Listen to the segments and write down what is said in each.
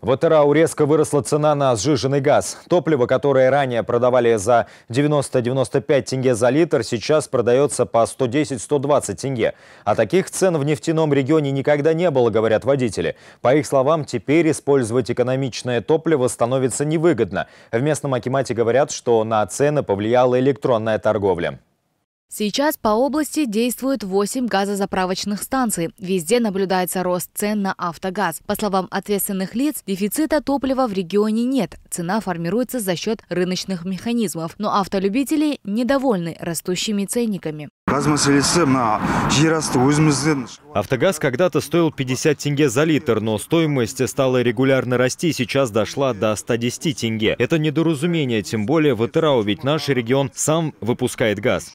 В ТРАУ резко выросла цена на сжиженный газ. Топливо, которое ранее продавали за 90-95 тенге за литр, сейчас продается по 110-120 тенге. А таких цен в нефтяном регионе никогда не было, говорят водители. По их словам, теперь использовать экономичное топливо становится невыгодно. В местном Акимате говорят, что на цены повлияла электронная торговля. Сейчас по области действуют 8 газозаправочных станций. Везде наблюдается рост цен на автогаз. По словам ответственных лиц, дефицита топлива в регионе нет. Цена формируется за счет рыночных механизмов. Но автолюбители недовольны растущими ценниками. Автогаз когда-то стоил 50 тенге за литр, но стоимость стала регулярно расти, сейчас дошла до 110 тенге. Это недоразумение, тем более в Атырау, ведь наш регион сам выпускает газ.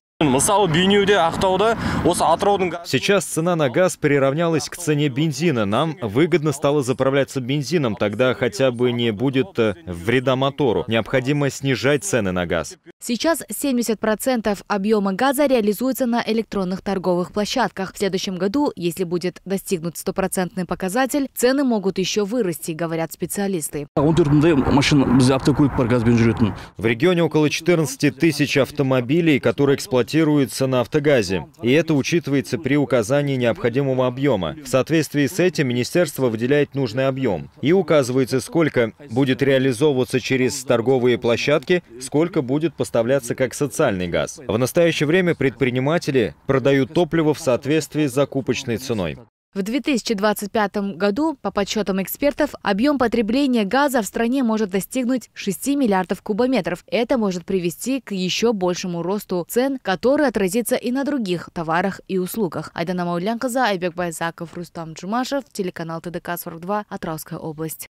Сейчас цена на газ приравнялась к цене бензина. Нам выгодно стало заправляться бензином, тогда хотя бы не будет э, вреда мотору. Необходимо снижать цены на газ. Сейчас 70% объема газа реализуется на электронных торговых площадках. В следующем году, если будет достигнут стопроцентный показатель, цены могут еще вырасти, говорят специалисты. В регионе около 14 тысяч автомобилей, которые эксплуатируются на автогазе. И это учитывается при указании необходимого объема. В соответствии с этим министерство выделяет нужный объем. И указывается, сколько будет реализовываться через торговые площадки, сколько будет поставляться поставляться как социальный газ. В настоящее время предприниматели продают топливо в соответствии с закупочной ценой. В 2025 году, по подсчетам экспертов, объем потребления газа в стране может достигнуть 6 миллиардов кубометров. Это может привести к еще большему росту цен, который отразится и на других товарах и услугах. Айдана Маулянкоза, Айбек Байзаков, Рустам Джумашев, телеканал ТДК-42, Атравская область.